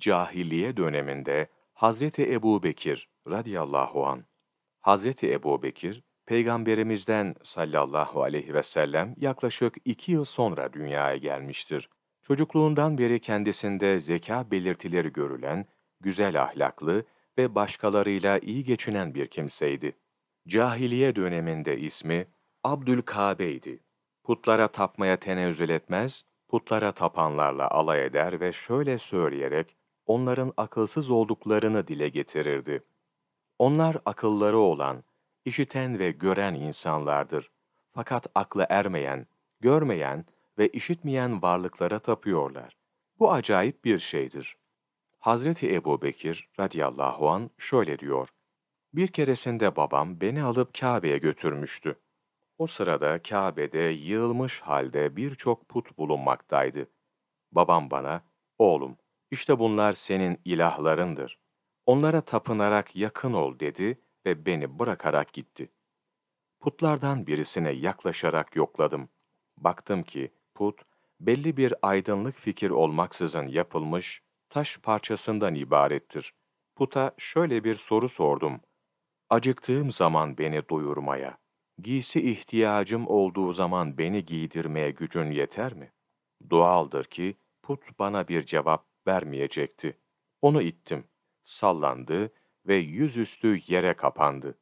cahiliye döneminde Hazreti Ebu Bekir radıyallahu an Hazreti Ebu Bekir, Peygamberimizden sallallahu aleyhi ve sellem yaklaşık iki yıl sonra dünyaya gelmiştir. Çocukluğundan beri kendisinde zeka belirtileri görülen, güzel ahlaklı ve başkalarıyla iyi geçinen bir kimseydi. Cahiliye döneminde ismi Abdülkabe'ydi. Putlara tapmaya tenezzül etmez, putlara tapanlarla alay eder ve şöyle söyleyerek onların akılsız olduklarını dile getirirdi. Onlar akılları olan, işiten ve gören insanlardır. Fakat aklı ermeyen, görmeyen ve işitmeyen varlıklara tapıyorlar. Bu acayip bir şeydir. Hazreti Ebu Bekir radiyallahu an şöyle diyor. Bir keresinde babam beni alıp Kabe'ye götürmüştü. O sırada Kabe'de yığılmış halde birçok put bulunmaktaydı. Babam bana, oğlum işte bunlar senin ilahlarındır. Onlara tapınarak yakın ol dedi ve beni bırakarak gitti. Putlardan birisine yaklaşarak yokladım. Baktım ki put, belli bir aydınlık fikir olmaksızın yapılmış taş parçasından ibarettir. Puta şöyle bir soru sordum. Acıktığım zaman beni doyurmaya, giysi ihtiyacım olduğu zaman beni giydirmeye gücün yeter mi? Doğaldır ki put bana bir cevap vermeyecekti. Onu ittim. Sallandı ve yüzüstü yere kapandı.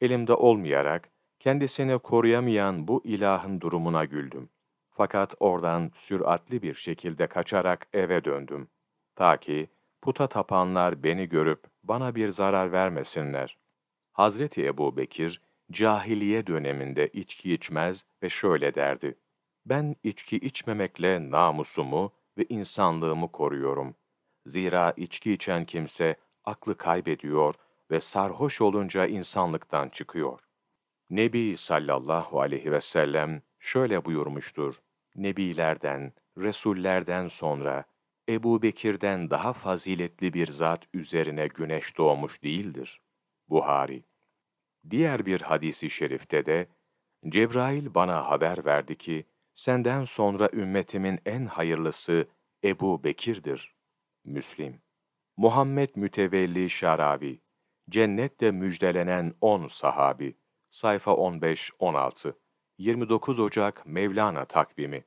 Elimde olmayarak kendisini koruyamayan bu ilahın durumuna güldüm. Fakat oradan süratli bir şekilde kaçarak eve döndüm. Ta ki puta tapanlar beni görüp bana bir zarar vermesinler. Hazreti Ebu Bekir, cahiliye döneminde içki içmez ve şöyle derdi. Ben içki içmemekle namusumu, ve insanlığımı koruyorum. Zira içki içen kimse aklı kaybediyor ve sarhoş olunca insanlıktan çıkıyor. Nebi sallallahu aleyhi ve sellem şöyle buyurmuştur. Nebilerden, Resullerden sonra Ebu Bekir'den daha faziletli bir zat üzerine güneş doğmuş değildir. Buhari Diğer bir hadisi şerifte de, Cebrail bana haber verdi ki, senden sonra ümmetimin en hayırlısı Ebu Bekir'dir. Müslim Muhammed Mütevelli Şarabi Cennette müjdelenen 10 sahabi Sayfa 15-16 29 Ocak Mevlana takvimi